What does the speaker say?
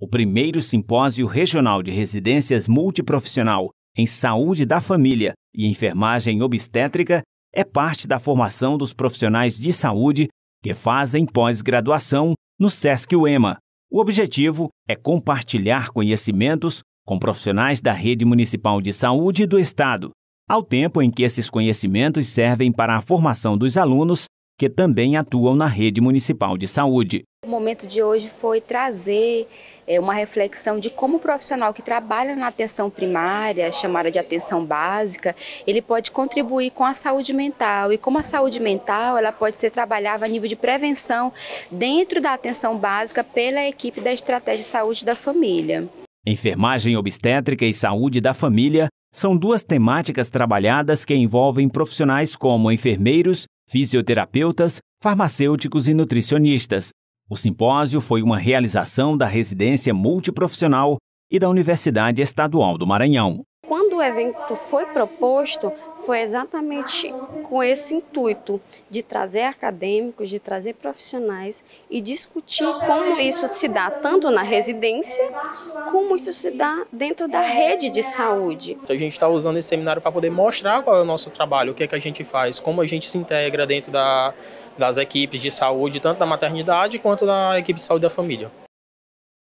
o primeiro simpósio regional de residências multiprofissional em saúde da família e enfermagem obstétrica é parte da formação dos profissionais de saúde que fazem pós-graduação no SESC UEMA. O objetivo é compartilhar conhecimentos com profissionais da rede municipal de saúde do estado, ao tempo em que esses conhecimentos servem para a formação dos alunos que também atuam na rede municipal de saúde. O momento de hoje foi trazer é, uma reflexão de como o profissional que trabalha na atenção primária, chamada de atenção básica, ele pode contribuir com a saúde mental e como a saúde mental ela pode ser trabalhada a nível de prevenção dentro da atenção básica pela equipe da Estratégia de Saúde da Família. Enfermagem obstétrica e saúde da família são duas temáticas trabalhadas que envolvem profissionais como enfermeiros, fisioterapeutas, farmacêuticos e nutricionistas. O simpósio foi uma realização da residência multiprofissional e da Universidade Estadual do Maranhão o evento foi proposto foi exatamente com esse intuito de trazer acadêmicos, de trazer profissionais e discutir como isso se dá tanto na residência como isso se dá dentro da rede de saúde. A gente está usando esse seminário para poder mostrar qual é o nosso trabalho, o que é que a gente faz, como a gente se integra dentro da, das equipes de saúde, tanto da maternidade quanto da equipe de saúde da família.